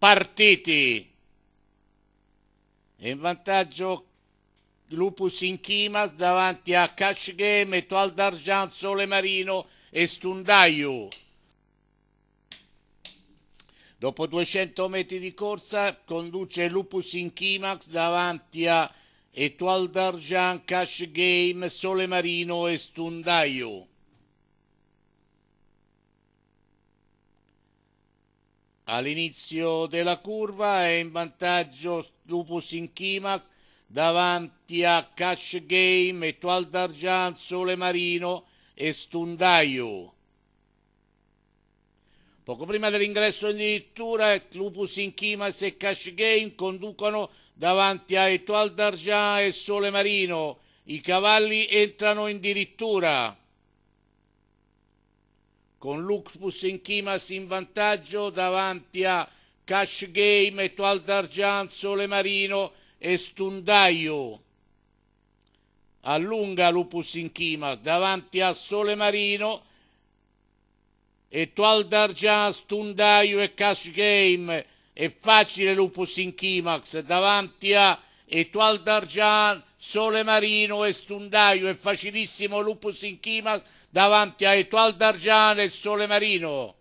partiti. E in vantaggio Lupus in Inchimas davanti a Cash Game, Etoile d'Argent, Sole Marino e Stundaiu. Dopo 200 metri di corsa conduce Lupus in Inchimax davanti a Etoile d'Argent, Cash Game, Sole Marino e Stundaiu. All'inizio della curva è in vantaggio Lupus Inchima davanti a Cash Game, Etoile d'Argent, Sole Marino e Stundaio. Poco prima dell'ingresso in dirittura, Lupus Inchimas e Cash Game conducono davanti a Etoile d'Argent e Sole Marino. I cavalli entrano in dirittura con Luxbus in Chimas in vantaggio davanti a Cash Game, Etoile d'Argent, Sole Marino e Stundaio. Allunga Lupus in Chimas davanti a Sole Marino, Etoile d'Argent, Stundaio e Cash Game. È facile Lupus in Chimax davanti a Etoile d'Argent, Sole Marino e Stundaio e facilissimo Lupus in Chimas davanti a Etoile d'Argiana e Sole Marino.